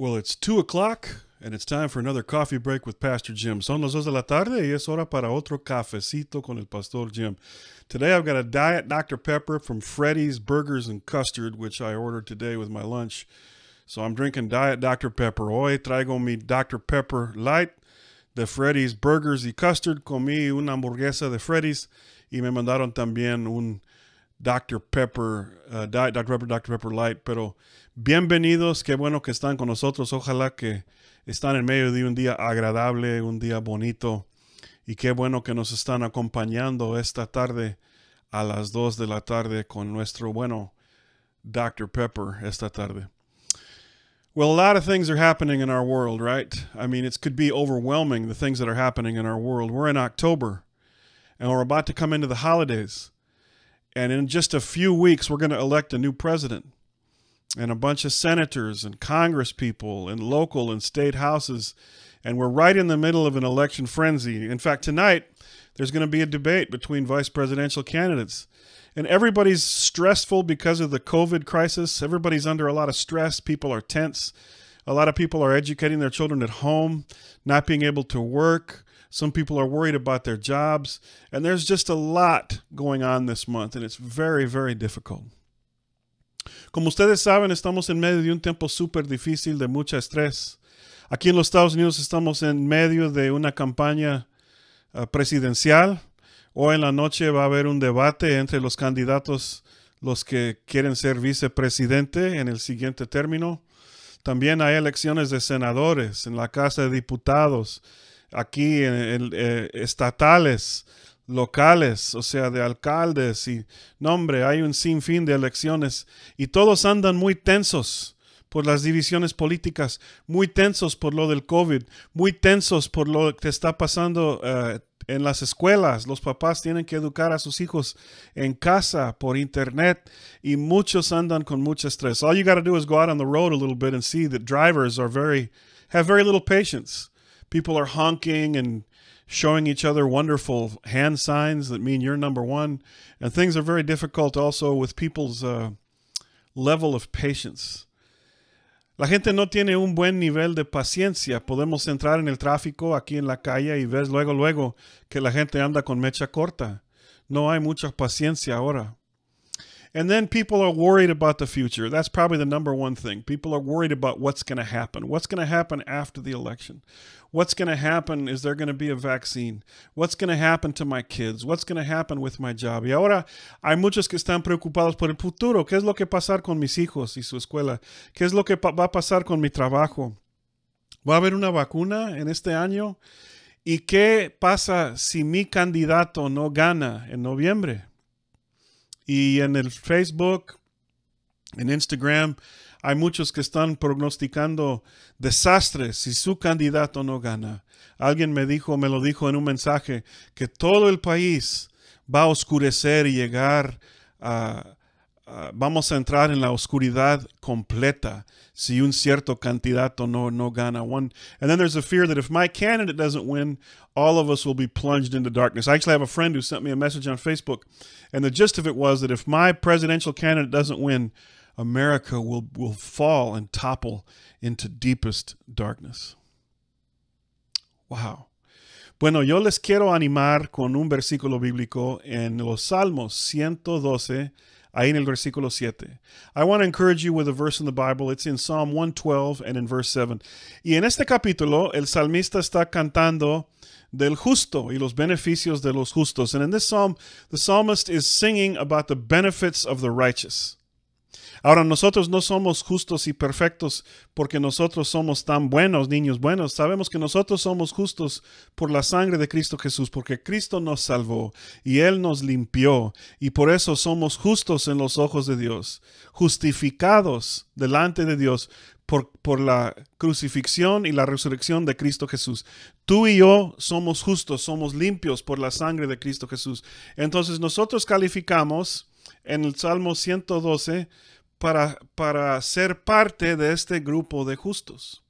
Well, it's two o'clock, and it's time for another coffee break with Pastor Jim. Son las dos de la tarde y es hora para otro cafecito con el Pastor Jim. Today I've got a Diet Dr. Pepper from Freddy's Burgers and Custard, which I ordered today with my lunch. So I'm drinking Diet Dr. Pepper. Hoy traigo mi Dr. Pepper Light de Freddy's Burgers y Custard. Comí una hamburguesa de Freddy's y me mandaron también un Dr. Pepper, uh, Dr. Pepper, Dr. Pepper Light, pero bienvenidos, qué bueno que están con nosotros, ojalá que están en medio de un día agradable, un día bonito, y qué bueno que nos están acompañando esta tarde a las 2 de la tarde con nuestro bueno Dr. Pepper esta tarde. Well, a lot of things are happening in our world, right? I mean, it could be overwhelming, the things that are happening in our world. We're in October, and we're about to come into the holidays. And in just a few weeks, we're going to elect a new president and a bunch of senators and Congress people and local and state houses. And we're right in the middle of an election frenzy. In fact, tonight, there's going to be a debate between vice presidential candidates. And everybody's stressful because of the COVID crisis. Everybody's under a lot of stress. People are tense. A lot of people are educating their children at home, not being able to work. Some people are worried about their jobs. And there's just a lot going on this month, and it's very, very difficult. Como ustedes saben, estamos en medio de un tiempo súper difícil, de mucho estrés. Aquí en los Estados Unidos estamos en medio de una campaña eh, presidencial. Hoy en la noche va a haber un debate entre los candidatos, los que quieren ser vicepresidente en el siguiente término. También hay elecciones de senadores en la Casa de Diputados aquí en, eh, estatales, locales, o sea, de alcaldes y nombre, hay un sinfín de elecciones y todos andan muy tensos por las divisiones políticas, muy tensos por lo del COVID, muy tensos por lo que está pasando eh, en las escuelas. Los papás tienen que educar a sus hijos en casa, por internet, y muchos andan con mucho estrés. All you got to do is go out on the road a little bit and see that drivers are very, have very little patience. people are honking and showing each other wonderful hand signs that mean you're number one. And things are very difficult also with people's uh, level of patience. La gente no tiene un buen nivel de paciencia. Podemos entrar en el tráfico aquí en la calle y ver luego, luego que la gente anda con mecha corta. No hay mucha paciencia ahora. And then people are worried about the future. That's probably the number one thing. People are worried about what's going to happen. What's going to happen after the election? What's going to happen? Is there going to be a vaccine? What's going to happen to my kids? What's going to happen with my job? Y ahora hay muchos que están preocupados por el futuro. ¿Qué es lo que pasar con mis hijos y su escuela? ¿Qué es lo que va a pasar con mi trabajo? ¿Va a haber una vacuna en este año? ¿Y qué pasa si mi candidato no gana en noviembre? Y en el Facebook, en Instagram, hay muchos que están prognosticando desastres si su candidato no gana. Alguien me dijo, me lo dijo en un mensaje, que todo el país va a oscurecer y llegar a Ah, vamos a entrar en la oscuridad completa si un cierto candidato no, no gana one. And then there's a fear that if my candidate doesn't win, all of us will be plunged into darkness. I actually have a friend who sent me a message on Facebook, and the gist of it was that if my presidential candidate doesn't win, America will, will fall and topple into deepest darkness. Wow. Bueno, yo les quiero animar con un versículo bíblico en los Salmos 112, ahí en el versículo 7. I want to encourage you with a verse in the Bible. It's in Psalm 112 and in verse 7. Y en este capítulo, el salmista está cantando del justo y los beneficios de los justos. And in this psalm, the psalmist is singing about the benefits of the righteous. Ahora nosotros no somos justos y perfectos porque nosotros somos tan buenos, niños buenos. Sabemos que nosotros somos justos por la sangre de Cristo Jesús, porque Cristo nos salvó y Él nos limpió y por eso somos justos en los ojos de Dios, justificados delante de Dios por, la crucifixión y la resurrección de Cristo Jesús. Tú y yo somos justos, somos limpios por la sangre de Cristo Jesús. Entonces nosotros calificamos en el Salmo 112 para, para ser parte de este grupo de justos.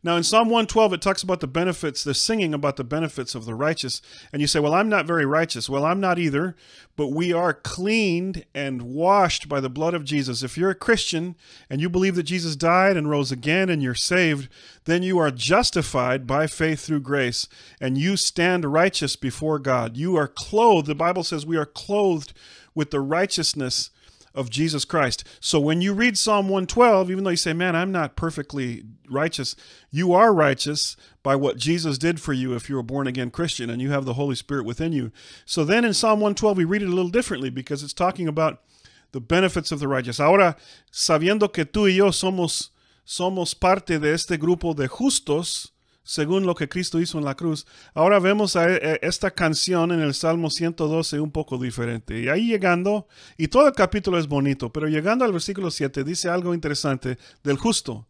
Now, in Psalm 112, it talks about the benefits, the singing about the benefits of the righteous. And you say, Well, I'm not very righteous. Well, I'm not either, but we are cleaned and washed by the blood of Jesus. If you're a Christian and you believe that Jesus died and rose again and you're saved, then you are justified by faith through grace and you stand righteous before God. You are clothed, the Bible says, we are clothed with the righteousness of Jesus Christ. So when you read Psalm 112, even though you say, man, I'm not perfectly righteous, you are righteous by what Jesus did for you if you're a born again Christian and you have the Holy Spirit within you. So then in Psalm 112, we read it a little differently because it's talking about the benefits of the righteous. Ahora, sabiendo que tú y yo somos, somos parte de este grupo de justos, según lo que Cristo hizo en la cruz. Ahora vemos eh, esta canción en el Salmo 112 un poco diferente. Y ahí llegando, y todo el capítulo es bonito, pero llegando al versículo 7 dice algo interesante del justo.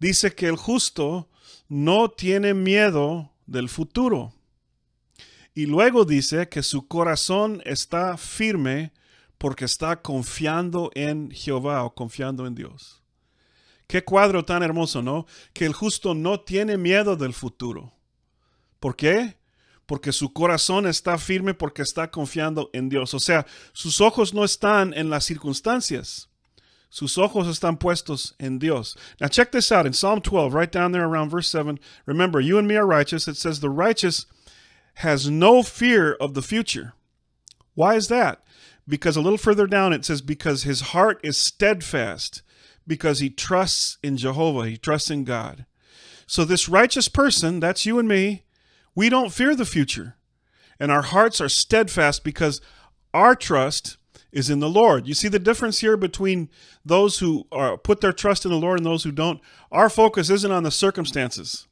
Dice que el justo no tiene miedo del futuro. Y luego dice que su corazón está firme porque está confiando en Jehová o confiando en Dios. Qué cuadro tan hermoso, ¿no? Que el justo no tiene miedo del futuro. ¿Por qué? Porque su corazón está firme porque está confiando en Dios. O sea, sus ojos no están en las circunstancias. Sus ojos están puestos en Dios. Now check this out in Psalm 12, right down there around verse 7. Remember, you and me are righteous. It says the righteous has no fear of the future. Why is that? Because a little further down it says, because his heart is steadfast. because he trusts in Jehovah, he trusts in God. So, this righteous person, that's you and me, we don't fear the future. And our hearts are steadfast because our trust is in the Lord. You see the difference here between those who are, uh, put their trust in the Lord and those who don't? Our focus isn't on the circumstances.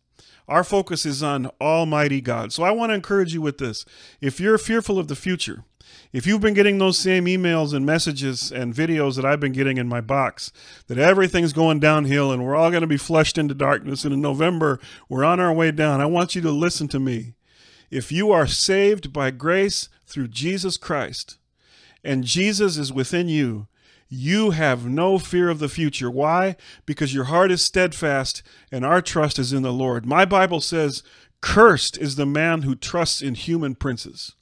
Our focus is on Almighty God. So I want to encourage you with this. If you're fearful of the future, if you've been getting those same emails and messages and videos that I've been getting in my box, that everything's going downhill and we're all going to be flushed into darkness, and in November we're on our way down, I want you to listen to me. If you are saved by grace through Jesus Christ, and Jesus is within you, you have no fear of the future. Why? Because your heart is steadfast and our trust is in the Lord. My Bible says, Cursed is the man who trusts in human princes.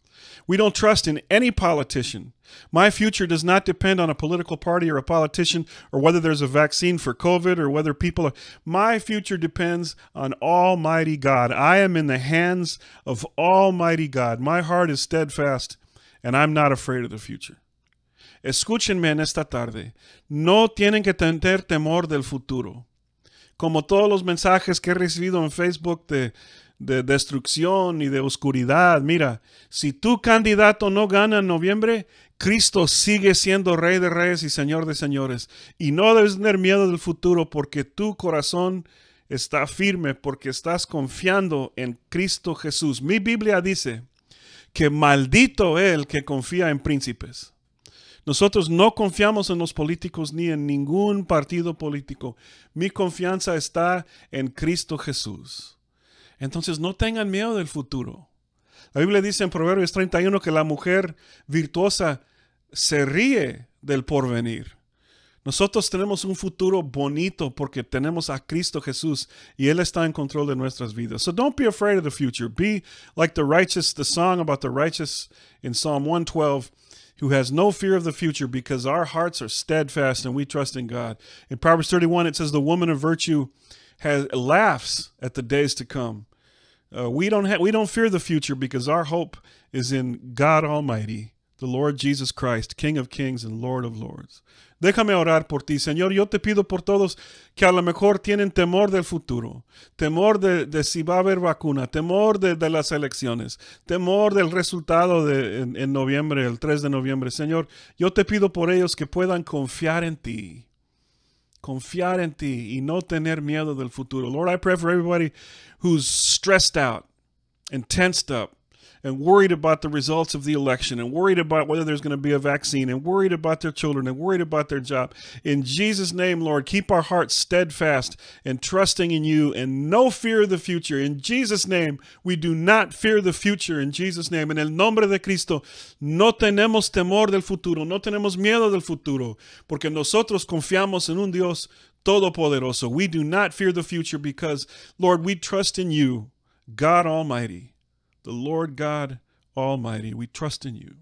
We don't trust in any politician. My future does not depend on a political party or a politician or whether there's a vaccine for COVID or whether people are. My future depends on Almighty God. I am in the hands of Almighty God. My heart is steadfast and I'm not afraid of the future. Escúchenme en esta tarde. No tienen que tener temor del futuro. Como todos los mensajes que he recibido en Facebook de de destrucción y de oscuridad. Mira, si tu candidato no gana en noviembre, Cristo sigue siendo Rey de Reyes y Señor de Señores. Y no debes tener miedo del futuro porque tu corazón está firme, porque estás confiando en Cristo Jesús. Mi Biblia dice que maldito el que confía en príncipes. Nosotros no confiamos en los políticos ni en ningún partido político. Mi confianza está en Cristo Jesús. Entonces no tengan miedo del futuro. La Biblia dice en Proverbios 31 que la mujer virtuosa se ríe del porvenir. Nosotros tenemos un futuro bonito porque tenemos a Cristo Jesús y Él está en control de nuestras vidas. So don't be afraid of the future. Be like the righteous, the song about the righteous in Psalm 112, who has no fear of the future because our hearts are steadfast and we trust in God. In Proverbs 31, it says, The woman of virtue has, laughs at the days to come. Uh, we don't have, we don't fear the future because our hope is in God Almighty, the Lord Jesus Christ, King of Kings and Lord of Lords. Déjame orar por ti, Señor. Yo te pido por todos que a lo mejor tienen temor del futuro, temor de, si va a haber vacuna, temor de, las elecciones, temor del resultado de, en, en noviembre, el 3 de noviembre. Señor, yo te pido por ellos que puedan confiar en ti confiar en ti y no tener miedo del futuro. Lord, I pray for everybody who's stressed out and tensed up and worried about the results of the election and worried about whether there's going to be a vaccine and worried about their children and worried about their job. In Jesus' name, Lord, keep our hearts steadfast and trusting in you and no fear of the future. In Jesus' name, we do not fear the future. In Jesus' name, en el nombre de Cristo, no tenemos temor del futuro, no tenemos miedo del futuro, porque nosotros confiamos en un Dios todopoderoso. We do not fear the future because, Lord, we trust in you, God Almighty the Lord God Almighty. We trust in you.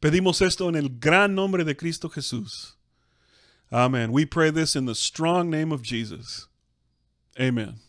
Pedimos esto en el gran nombre de Cristo Jesús. Amen. We pray this in the strong name of Jesus. Amen.